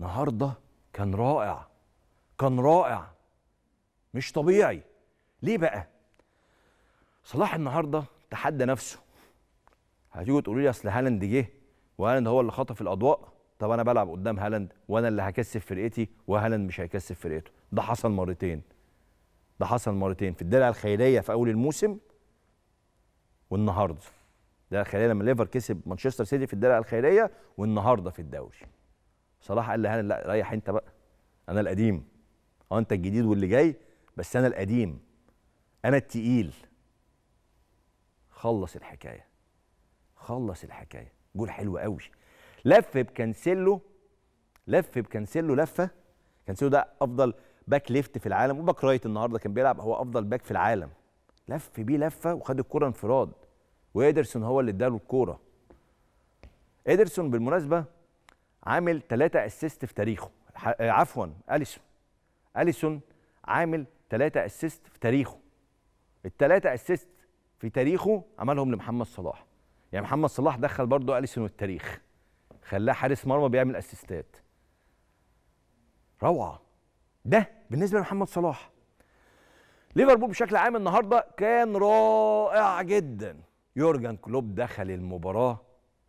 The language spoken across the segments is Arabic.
النهارده كان رائع كان رائع مش طبيعي ليه بقى صلاح النهارده تحدى نفسه هتيجوا تقولوا لي اصل هالاند جه وهالاند هو اللي خطف الاضواء طب انا بلعب قدام هالاند وانا اللي هكسب فرقتي وهالاند مش هيكسب فرقته ده حصل مرتين ده حصل مرتين في الدرع الخيريه في اول الموسم والنهارده ده الخيريه لما ليفر كسب مانشستر سيتي في الدرع الخيريه والنهارده في الدوري صلاح قال لهاني لا ريح انت بقى انا القديم اه انت الجديد واللي جاي بس انا القديم انا التقيل خلص الحكايه خلص الحكايه جول حلو قوي لف بكانسيلو لف بكانسيلو لفه كانسيلو ده افضل باك ليفت في العالم وباك رايت النهارده كان بيلعب هو افضل باك في العالم لف بيه لفه وخد الكره انفراد وادرسون هو اللي اداله الكوره ادرسون بالمناسبه عامل ثلاثة اسيست في تاريخه آه، عفوا اليسون اليسون عامل ثلاثة اسيست في تاريخه الثلاثه اسيست في تاريخه عملهم لمحمد صلاح يعني محمد صلاح دخل برضه اليسون التاريخ خلاه حارس مرمى بيعمل اسيستات روعه ده بالنسبه لمحمد صلاح ليفربول بشكل عام النهارده كان رائع جدا يورجن كلوب دخل المباراه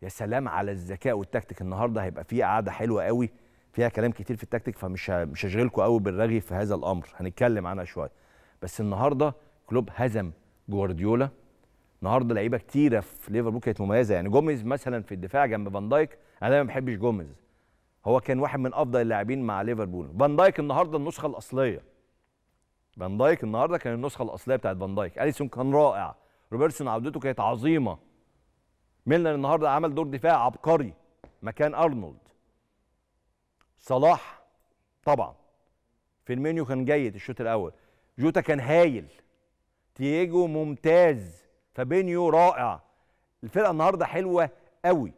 يا سلام على الذكاء والتكتيك النهارده هيبقى في قعده حلوه قوي فيها كلام كتير في التكتيك فمش مش هشغلكم قوي بالرغي في هذا الامر هنتكلم عنها شويه بس النهارده كلوب هزم جوارديولا النهارده لعيبه كتيره في ليفربول كانت مميزه يعني جوميز مثلا في الدفاع جنب فان دايك انا ما بحبش جوميز هو كان واحد من افضل اللاعبين مع ليفربول فان دايك النهارده النسخه الاصليه فان دايك النهارده كان النسخه الاصليه بتاعت فان دايك اليسون كان رائع روبرتسون عودته كانت عظيمه ميلنر النهارده عمل دور دفاع عبقري مكان ارنولد صلاح طبعا فيرمينيو كان جيد الشوط الاول جوتا كان هايل تييجو ممتاز فابينيو رائع الفرقه النهارده حلوه قوي